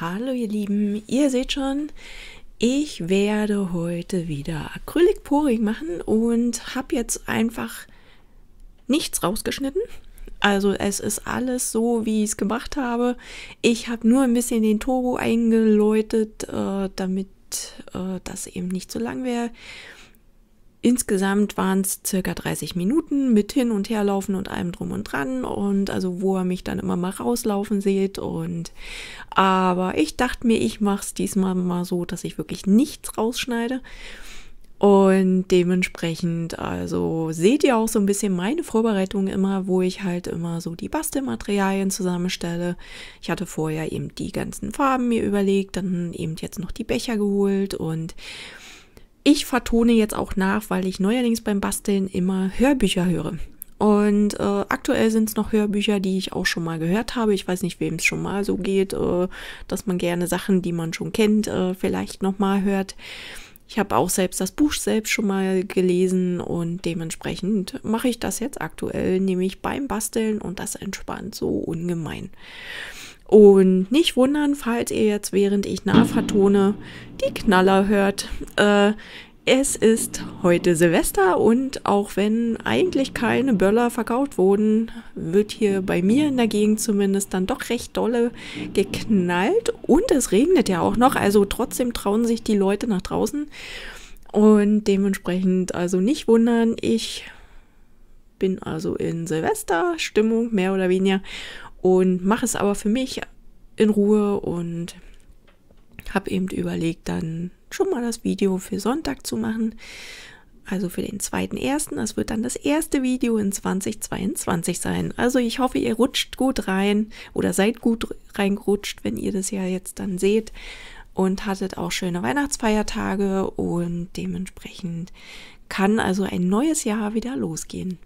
Hallo ihr Lieben, ihr seht schon, ich werde heute wieder acrylic poring machen und habe jetzt einfach nichts rausgeschnitten. Also es ist alles so, wie ich es gemacht habe. Ich habe nur ein bisschen den Turbo eingeläutet, äh, damit äh, das eben nicht zu lang wäre. Insgesamt waren es circa 30 Minuten mit hin und herlaufen und allem drum und dran und also wo er mich dann immer mal rauslaufen sieht und aber ich dachte mir, ich mache es diesmal mal so, dass ich wirklich nichts rausschneide. Und dementsprechend, also seht ihr auch so ein bisschen meine Vorbereitung immer, wo ich halt immer so die Bastelmaterialien zusammenstelle. Ich hatte vorher eben die ganzen Farben mir überlegt, dann eben jetzt noch die Becher geholt und ich vertone jetzt auch nach, weil ich neuerdings beim Basteln immer Hörbücher höre. Und äh, aktuell sind es noch Hörbücher, die ich auch schon mal gehört habe. Ich weiß nicht, wem es schon mal so geht, äh, dass man gerne Sachen, die man schon kennt, äh, vielleicht nochmal hört. Ich habe auch selbst das Buch selbst schon mal gelesen und dementsprechend mache ich das jetzt aktuell, nämlich beim Basteln und das entspannt so ungemein. Und nicht wundern, falls ihr jetzt, während ich nachvertone, die Knaller hört. Äh, es ist heute Silvester und auch wenn eigentlich keine Böller verkauft wurden, wird hier bei mir in der Gegend zumindest dann doch recht dolle geknallt und es regnet ja auch noch, also trotzdem trauen sich die Leute nach draußen und dementsprechend also nicht wundern, ich bin also in Silvesterstimmung mehr oder weniger und mache es aber für mich in Ruhe und habe eben überlegt, dann schon mal das Video für Sonntag zu machen. Also für den zweiten ersten. Das wird dann das erste Video in 2022 sein. Also ich hoffe, ihr rutscht gut rein oder seid gut reingerutscht, wenn ihr das ja jetzt dann seht und hattet auch schöne Weihnachtsfeiertage und dementsprechend kann also ein neues Jahr wieder losgehen.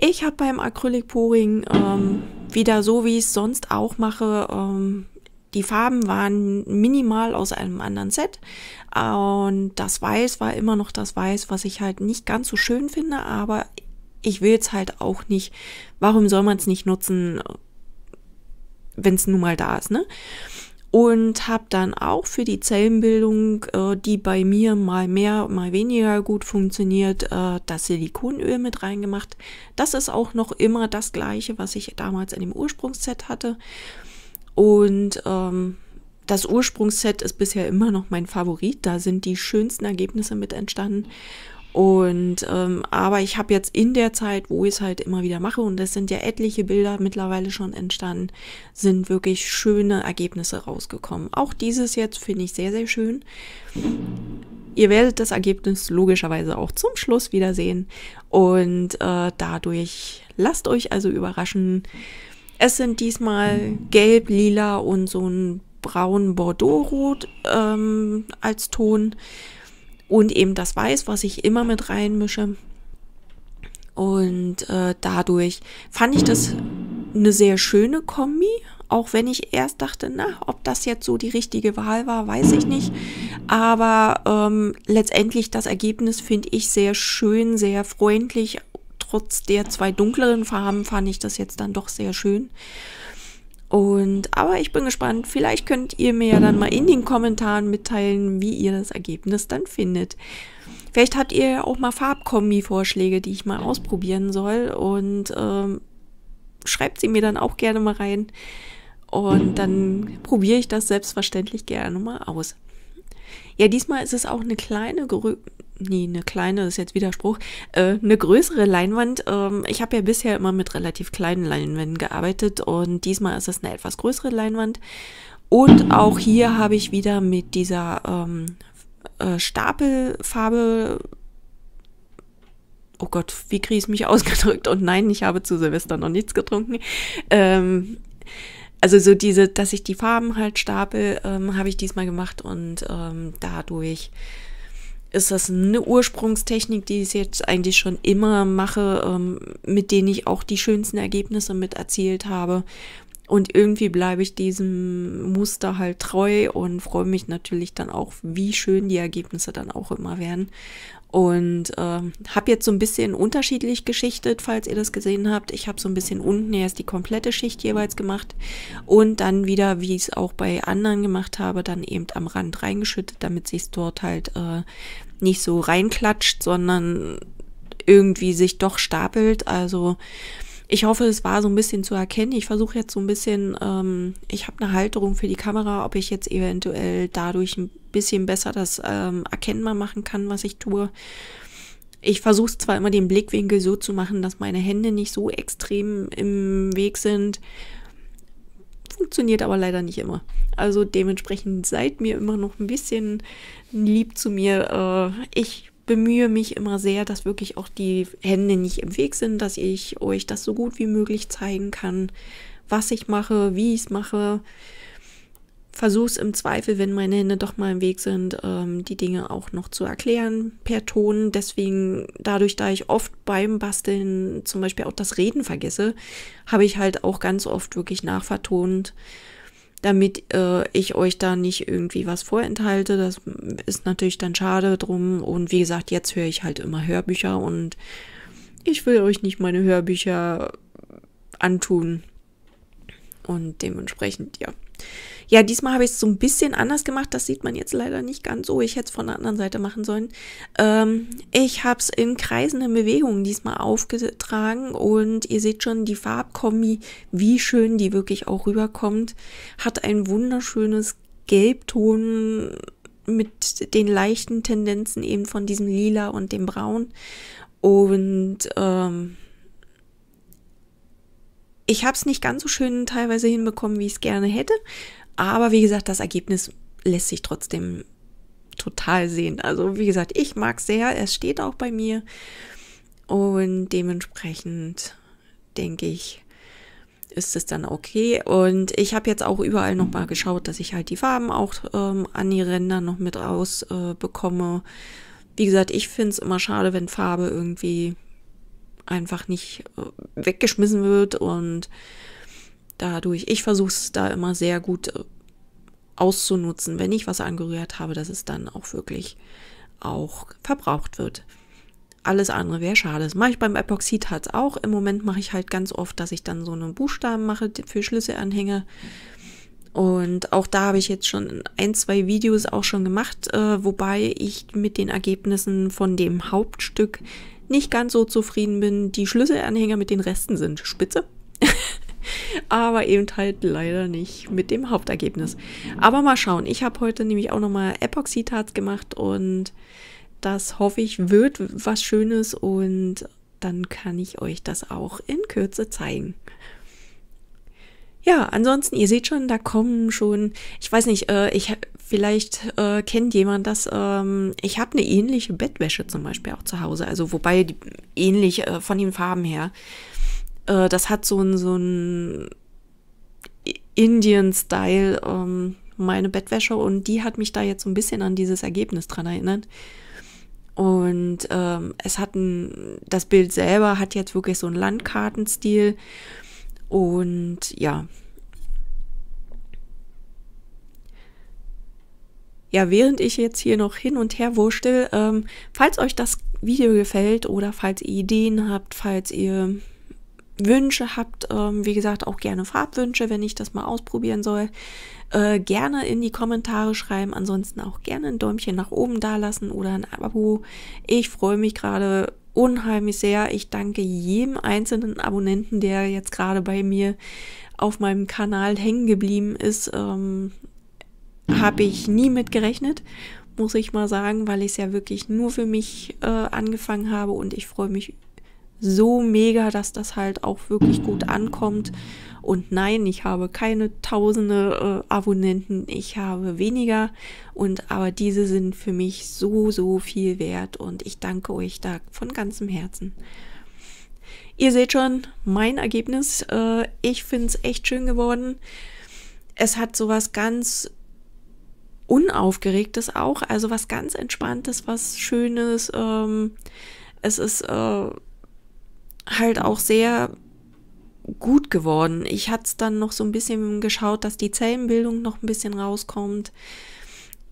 Ich habe beim Acrylic pouring ähm, wieder so, wie ich es sonst auch mache, ähm, die Farben waren minimal aus einem anderen Set. Und das Weiß war immer noch das Weiß, was ich halt nicht ganz so schön finde, aber ich will es halt auch nicht. Warum soll man es nicht nutzen, wenn es nun mal da ist, ne? und habe dann auch für die Zellenbildung, äh, die bei mir mal mehr, mal weniger gut funktioniert, äh, das Silikonöl mit reingemacht. Das ist auch noch immer das gleiche, was ich damals in dem Ursprungsset hatte. Und ähm, das Ursprungsset ist bisher immer noch mein Favorit. Da sind die schönsten Ergebnisse mit entstanden. Und ähm, aber ich habe jetzt in der Zeit, wo ich es halt immer wieder mache, und es sind ja etliche Bilder mittlerweile schon entstanden, sind wirklich schöne Ergebnisse rausgekommen. Auch dieses jetzt finde ich sehr, sehr schön. Ihr werdet das Ergebnis logischerweise auch zum Schluss wiedersehen. Und äh, dadurch lasst euch also überraschen. Es sind diesmal gelb, lila und so ein braun-bordeaux-rot ähm, als Ton und eben das Weiß, was ich immer mit reinmische. Und äh, dadurch fand ich das eine sehr schöne Kombi, auch wenn ich erst dachte, na, ob das jetzt so die richtige Wahl war, weiß ich nicht. Aber ähm, letztendlich das Ergebnis finde ich sehr schön, sehr freundlich. Trotz der zwei dunkleren Farben fand ich das jetzt dann doch sehr schön. Und aber ich bin gespannt, vielleicht könnt ihr mir ja dann mal in den Kommentaren mitteilen, wie ihr das Ergebnis dann findet. Vielleicht habt ihr ja auch mal Farbkombi-Vorschläge, die ich mal ausprobieren soll. Und ähm, schreibt sie mir dann auch gerne mal rein. Und dann probiere ich das selbstverständlich gerne mal aus. Ja, diesmal ist es auch eine kleine, grö nee, eine kleine ist jetzt Widerspruch, äh, eine größere Leinwand. Ähm, ich habe ja bisher immer mit relativ kleinen Leinwänden gearbeitet und diesmal ist es eine etwas größere Leinwand. Und auch hier habe ich wieder mit dieser ähm, äh, Stapelfarbe oh Gott, wie kriege ich mich ausgedrückt? Und nein, ich habe zu Silvester noch nichts getrunken. Ähm, also so diese, dass ich die Farben halt stapel, ähm, habe ich diesmal gemacht und ähm, dadurch ist das eine Ursprungstechnik, die ich jetzt eigentlich schon immer mache, ähm, mit denen ich auch die schönsten Ergebnisse mit erzielt habe. Und irgendwie bleibe ich diesem Muster halt treu und freue mich natürlich dann auch, wie schön die Ergebnisse dann auch immer werden. Und äh, habe jetzt so ein bisschen unterschiedlich geschichtet, falls ihr das gesehen habt. Ich habe so ein bisschen unten erst die komplette Schicht jeweils gemacht und dann wieder, wie ich es auch bei anderen gemacht habe, dann eben am Rand reingeschüttet, damit sich dort halt äh, nicht so reinklatscht, sondern irgendwie sich doch stapelt. Also ich hoffe, es war so ein bisschen zu erkennen. Ich versuche jetzt so ein bisschen, ähm, ich habe eine Halterung für die Kamera, ob ich jetzt eventuell dadurch ein bisschen besser das ähm, erkennbar machen kann, was ich tue. Ich versuche es zwar immer den Blickwinkel so zu machen, dass meine Hände nicht so extrem im Weg sind. Funktioniert aber leider nicht immer. Also dementsprechend seid mir immer noch ein bisschen lieb zu mir. Äh, ich bemühe mich immer sehr, dass wirklich auch die Hände nicht im Weg sind, dass ich euch das so gut wie möglich zeigen kann, was ich mache, wie ich es mache. Versuche es im Zweifel, wenn meine Hände doch mal im Weg sind, ähm, die Dinge auch noch zu erklären per Ton. Deswegen, dadurch, da ich oft beim Basteln zum Beispiel auch das Reden vergesse, habe ich halt auch ganz oft wirklich nachvertont damit äh, ich euch da nicht irgendwie was vorenthalte. Das ist natürlich dann schade drum. Und wie gesagt, jetzt höre ich halt immer Hörbücher und ich will euch nicht meine Hörbücher antun. Und dementsprechend, ja. Ja, diesmal habe ich es so ein bisschen anders gemacht. Das sieht man jetzt leider nicht ganz so. Ich hätte es von der anderen Seite machen sollen. Ähm, ich habe es in kreisenden Bewegungen diesmal aufgetragen und ihr seht schon die Farbkombi, wie schön die wirklich auch rüberkommt. Hat ein wunderschönes Gelbton mit den leichten Tendenzen eben von diesem Lila und dem Braun. Und ähm, ich habe es nicht ganz so schön teilweise hinbekommen, wie ich es gerne hätte. Aber wie gesagt, das Ergebnis lässt sich trotzdem total sehen. Also wie gesagt, ich mag es sehr. Es steht auch bei mir. Und dementsprechend denke ich, ist es dann okay. Und ich habe jetzt auch überall nochmal geschaut, dass ich halt die Farben auch ähm, an die Ränder noch mit raus äh, bekomme. Wie gesagt, ich finde es immer schade, wenn Farbe irgendwie einfach nicht äh, weggeschmissen wird und dadurch, ich versuche es da immer sehr gut äh, auszunutzen, wenn ich was angerührt habe, dass es dann auch wirklich auch verbraucht wird. Alles andere wäre schade. Das mache ich beim Epoxid halt auch. Im Moment mache ich halt ganz oft, dass ich dann so einen Buchstaben mache für Schlüsselanhänger. Und auch da habe ich jetzt schon ein, zwei Videos auch schon gemacht, äh, wobei ich mit den Ergebnissen von dem Hauptstück nicht ganz so zufrieden bin. Die Schlüsselanhänger mit den Resten sind spitze. aber eben halt leider nicht mit dem Hauptergebnis. Aber mal schauen. Ich habe heute nämlich auch nochmal Epoxidharz gemacht und das hoffe ich wird was Schönes und dann kann ich euch das auch in Kürze zeigen ja, ansonsten, ihr seht schon, da kommen schon, ich weiß nicht, äh, ich vielleicht äh, kennt jemand das, ähm, ich habe eine ähnliche Bettwäsche zum Beispiel auch zu Hause, also wobei die, ähnlich äh, von den Farben her. Äh, das hat so ein, so ein Indian-Style, ähm, meine Bettwäsche und die hat mich da jetzt so ein bisschen an dieses Ergebnis dran erinnert. Und ähm, es hat ein, das Bild selber hat jetzt wirklich so einen Landkartenstil. Und ja, ja, während ich jetzt hier noch hin und her wurschtel, ähm, falls euch das Video gefällt oder falls ihr Ideen habt, falls ihr Wünsche habt, ähm, wie gesagt, auch gerne Farbwünsche, wenn ich das mal ausprobieren soll, äh, gerne in die Kommentare schreiben. Ansonsten auch gerne ein Däumchen nach oben dalassen oder ein Abo. Ich freue mich gerade unheimlich sehr. Ich danke jedem einzelnen Abonnenten, der jetzt gerade bei mir auf meinem Kanal hängen geblieben ist. Ähm, habe ich nie mit gerechnet, muss ich mal sagen, weil ich es ja wirklich nur für mich äh, angefangen habe und ich freue mich so mega, dass das halt auch wirklich gut ankommt. Und nein, ich habe keine tausende äh, Abonnenten, ich habe weniger. Und aber diese sind für mich so, so viel wert und ich danke euch da von ganzem Herzen. Ihr seht schon mein Ergebnis. Äh, ich finde es echt schön geworden. Es hat sowas ganz Unaufgeregtes auch, also was ganz Entspanntes, was Schönes. Ähm, es ist äh, halt auch sehr gut geworden. Ich hatte es dann noch so ein bisschen geschaut, dass die Zellenbildung noch ein bisschen rauskommt.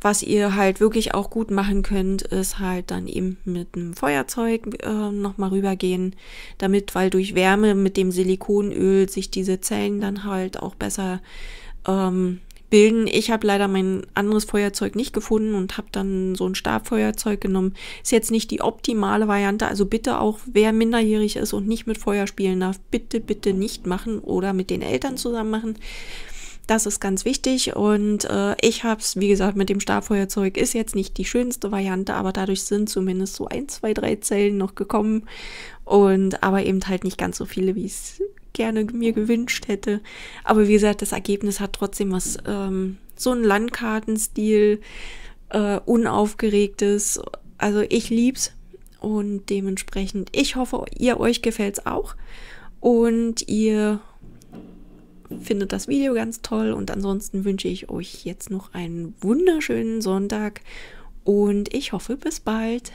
Was ihr halt wirklich auch gut machen könnt, ist halt dann eben mit einem Feuerzeug äh, nochmal rübergehen, damit, weil durch Wärme mit dem Silikonöl sich diese Zellen dann halt auch besser ähm, bilden. Ich habe leider mein anderes Feuerzeug nicht gefunden und habe dann so ein Stabfeuerzeug genommen. Ist jetzt nicht die optimale Variante. Also bitte auch, wer minderjährig ist und nicht mit Feuer spielen darf, bitte, bitte nicht machen oder mit den Eltern zusammen machen. Das ist ganz wichtig und äh, ich habe es, wie gesagt, mit dem Stabfeuerzeug ist jetzt nicht die schönste Variante, aber dadurch sind zumindest so ein, zwei, drei Zellen noch gekommen und aber eben halt nicht ganz so viele, wie es gerne mir gewünscht hätte. Aber wie gesagt, das Ergebnis hat trotzdem was, ähm, so ein Landkartenstil, äh, unaufgeregtes. Also ich lieb's und dementsprechend, ich hoffe, ihr euch gefällt's auch und ihr findet das Video ganz toll und ansonsten wünsche ich euch jetzt noch einen wunderschönen Sonntag und ich hoffe bis bald.